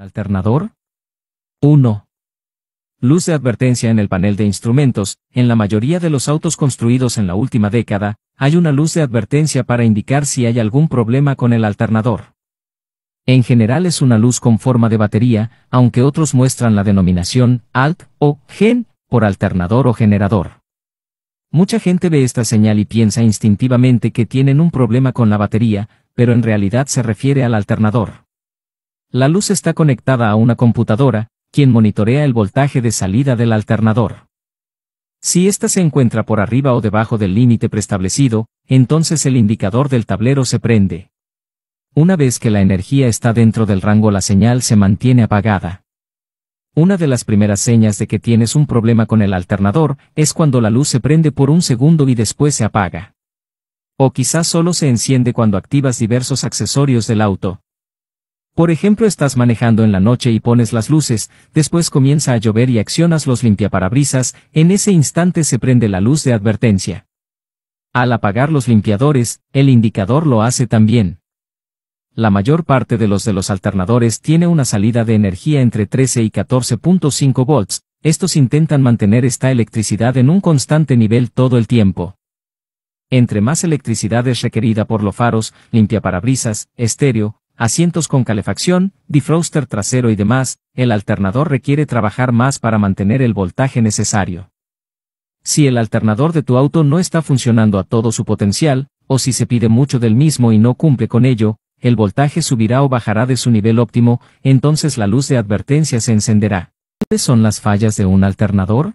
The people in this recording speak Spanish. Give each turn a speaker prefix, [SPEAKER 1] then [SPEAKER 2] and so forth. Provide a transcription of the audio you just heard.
[SPEAKER 1] Alternador 1. Luz de advertencia en el panel de instrumentos. En la mayoría de los autos construidos en la última década, hay una luz de advertencia para indicar si hay algún problema con el alternador. En general es una luz con forma de batería, aunque otros muestran la denominación alt o gen por alternador o generador. Mucha gente ve esta señal y piensa instintivamente que tienen un problema con la batería, pero en realidad se refiere al alternador. La luz está conectada a una computadora, quien monitorea el voltaje de salida del alternador. Si ésta se encuentra por arriba o debajo del límite preestablecido, entonces el indicador del tablero se prende. Una vez que la energía está dentro del rango la señal se mantiene apagada. Una de las primeras señas de que tienes un problema con el alternador es cuando la luz se prende por un segundo y después se apaga. O quizás solo se enciende cuando activas diversos accesorios del auto, por ejemplo, estás manejando en la noche y pones las luces, después comienza a llover y accionas los limpiaparabrisas, en ese instante se prende la luz de advertencia. Al apagar los limpiadores, el indicador lo hace también. La mayor parte de los de los alternadores tiene una salida de energía entre 13 y 14.5 volts, estos intentan mantener esta electricidad en un constante nivel todo el tiempo. Entre más electricidad es requerida por los faros, limpiaparabrisas, estéreo, asientos con calefacción, defroster trasero y demás, el alternador requiere trabajar más para mantener el voltaje necesario. Si el alternador de tu auto no está funcionando a todo su potencial, o si se pide mucho del mismo y no cumple con ello, el voltaje subirá o bajará de su nivel óptimo, entonces la luz de advertencia se encenderá. ¿Cuáles son las fallas de un alternador?